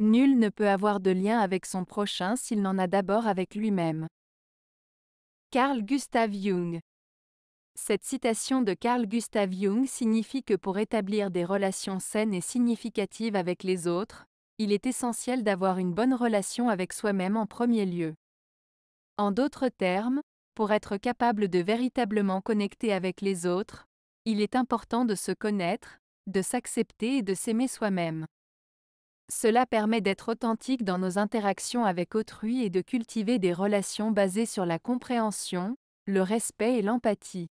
Nul ne peut avoir de lien avec son prochain s'il n'en a d'abord avec lui-même. Carl Gustav Jung Cette citation de Carl Gustav Jung signifie que pour établir des relations saines et significatives avec les autres, il est essentiel d'avoir une bonne relation avec soi-même en premier lieu. En d'autres termes, pour être capable de véritablement connecter avec les autres, il est important de se connaître, de s'accepter et de s'aimer soi-même. Cela permet d'être authentique dans nos interactions avec autrui et de cultiver des relations basées sur la compréhension, le respect et l'empathie.